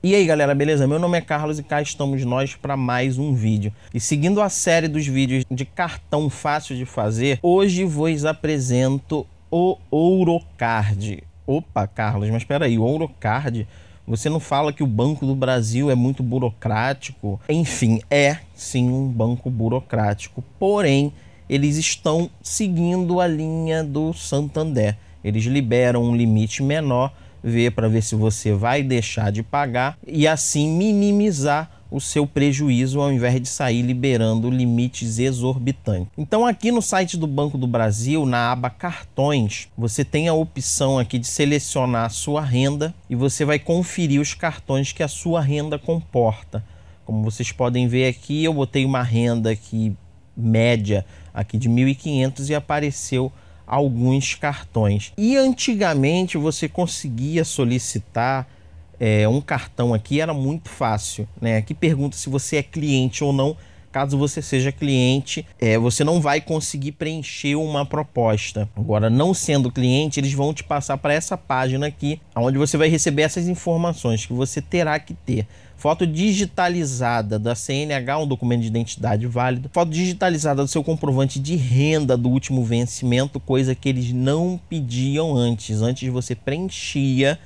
E aí galera, beleza? Meu nome é Carlos e cá estamos nós para mais um vídeo. E seguindo a série dos vídeos de cartão fácil de fazer, hoje vos apresento o Ourocard. Opa, Carlos, mas espera aí, o Ourocard, você não fala que o Banco do Brasil é muito burocrático? Enfim, é sim um banco burocrático, porém eles estão seguindo a linha do Santander. Eles liberam um limite menor ver para ver se você vai deixar de pagar e assim minimizar o seu prejuízo ao invés de sair liberando limites exorbitantes. Então aqui no site do Banco do Brasil, na aba cartões, você tem a opção aqui de selecionar a sua renda e você vai conferir os cartões que a sua renda comporta. Como vocês podem ver aqui, eu botei uma renda aqui média aqui de 1.500 e apareceu alguns cartões. E antigamente você conseguia solicitar é, um cartão aqui, era muito fácil. Né? que pergunta se você é cliente ou não, caso você seja cliente, é, você não vai conseguir preencher uma proposta. Agora, não sendo cliente, eles vão te passar para essa página aqui, onde você vai receber essas informações que você terá que ter. Foto digitalizada da CNH, um documento de identidade válido. Foto digitalizada do seu comprovante de renda do último vencimento, coisa que eles não pediam antes. Antes você preenchia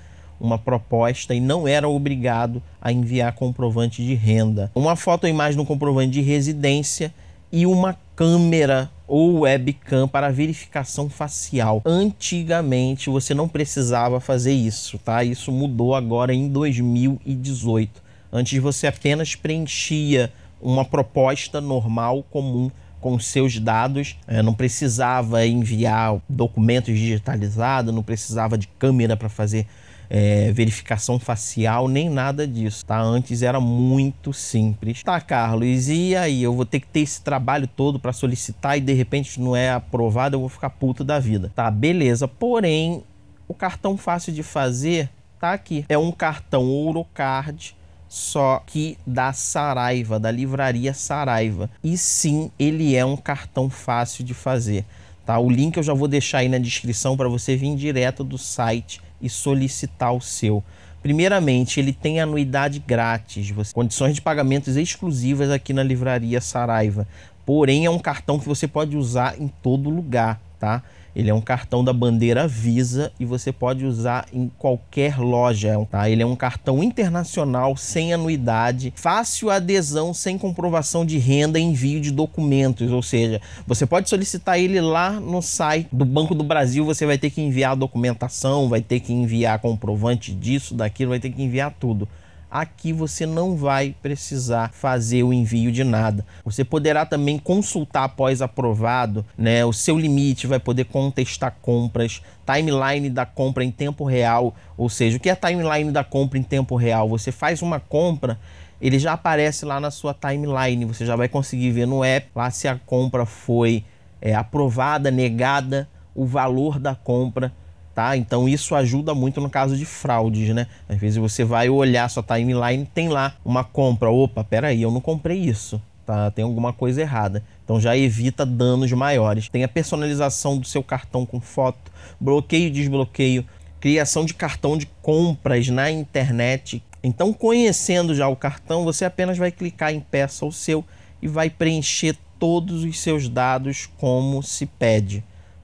uma proposta e não era obrigado a enviar comprovante de renda. Uma foto ou imagem do comprovante de residência e uma câmera ou webcam para verificação facial. Antigamente você não precisava fazer isso, tá? Isso mudou agora em 2018. Antes você apenas preenchia uma proposta normal, comum, com seus dados, é, não precisava enviar documentos digitalizados, não precisava de câmera para fazer é, verificação facial, nem nada disso, tá? Antes era muito simples. Tá, Carlos, e aí? Eu vou ter que ter esse trabalho todo para solicitar e de repente não é aprovado, eu vou ficar puto da vida. Tá, beleza. Porém, o cartão fácil de fazer tá aqui. É um cartão Ourocard só que da Saraiva, da livraria Saraiva. E sim, ele é um cartão fácil de fazer, tá? O link eu já vou deixar aí na descrição para você vir direto do site e solicitar o seu. Primeiramente, ele tem anuidade grátis, condições de pagamentos exclusivas aqui na livraria Saraiva. Porém, é um cartão que você pode usar em todo lugar, tá? Ele é um cartão da bandeira Visa e você pode usar em qualquer loja. Tá? Ele é um cartão internacional sem anuidade, fácil adesão sem comprovação de renda e envio de documentos. Ou seja, você pode solicitar ele lá no site do Banco do Brasil. Você vai ter que enviar documentação, vai ter que enviar comprovante disso, daquilo, vai ter que enviar tudo. Aqui você não vai precisar fazer o envio de nada. Você poderá também consultar após aprovado, né, o seu limite, vai poder contestar compras, timeline da compra em tempo real, ou seja, o que é timeline da compra em tempo real? Você faz uma compra ele já aparece lá na sua timeline, você já vai conseguir ver no app lá se a compra foi é, aprovada, negada, o valor da compra tá? Então isso ajuda muito no caso de fraudes, né? Às vezes você vai olhar sua timeline, tem lá uma compra, opa, peraí, eu não comprei isso, tá? Tem alguma coisa errada. Então já evita danos maiores. Tem a personalização do seu cartão com foto, bloqueio e desbloqueio, criação de cartão de compras na internet. Então conhecendo já o cartão, você apenas vai clicar em peça o seu e vai preencher todos os seus dados como se pede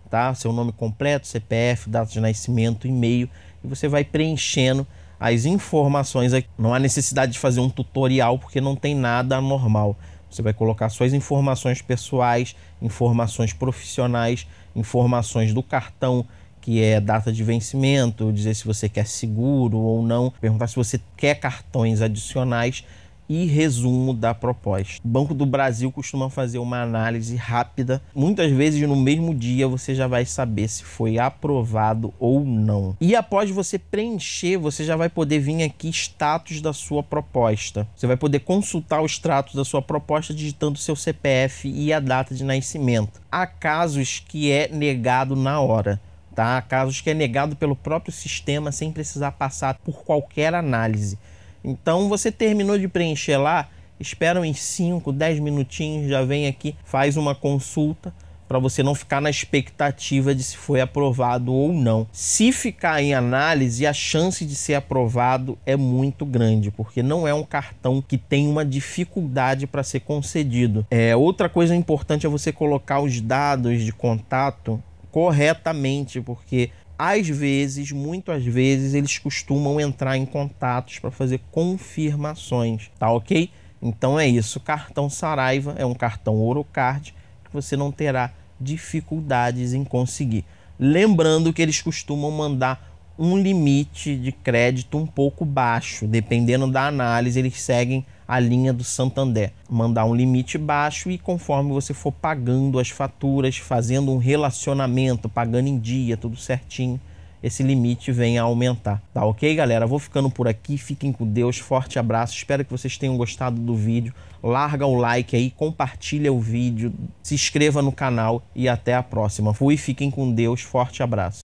tá? Seu nome completo, CPF, data de nascimento, e-mail e você vai preenchendo as informações aqui. Não há necessidade de fazer um tutorial porque não tem nada anormal. Você vai colocar suas informações pessoais, informações profissionais, informações do cartão, que é data de vencimento, dizer se você quer seguro ou não, perguntar se você quer cartões adicionais e resumo da proposta. O Banco do Brasil costuma fazer uma análise rápida. Muitas vezes no mesmo dia você já vai saber se foi aprovado ou não. E após você preencher, você já vai poder vir aqui status da sua proposta. Você vai poder consultar o extrato da sua proposta digitando seu CPF e a data de nascimento. Há casos que é negado na hora. Tá? Há casos que é negado pelo próprio sistema sem precisar passar por qualquer análise. Então você terminou de preencher lá, espera uns 5, 10 minutinhos, já vem aqui, faz uma consulta para você não ficar na expectativa de se foi aprovado ou não. Se ficar em análise, a chance de ser aprovado é muito grande, porque não é um cartão que tem uma dificuldade para ser concedido. É, outra coisa importante é você colocar os dados de contato corretamente, porque às vezes, muitas vezes, eles costumam entrar em contatos para fazer confirmações, tá ok? Então é isso. O cartão Saraiva é um cartão Orocard que você não terá dificuldades em conseguir. Lembrando que eles costumam mandar um limite de crédito um pouco baixo. Dependendo da análise, eles seguem a linha do Santander. Mandar um limite baixo e conforme você for pagando as faturas, fazendo um relacionamento, pagando em dia, tudo certinho, esse limite vem a aumentar. Tá ok, galera? Vou ficando por aqui. Fiquem com Deus. Forte abraço. Espero que vocês tenham gostado do vídeo. Larga o like aí, compartilha o vídeo, se inscreva no canal e até a próxima. Fui, fiquem com Deus. Forte abraço.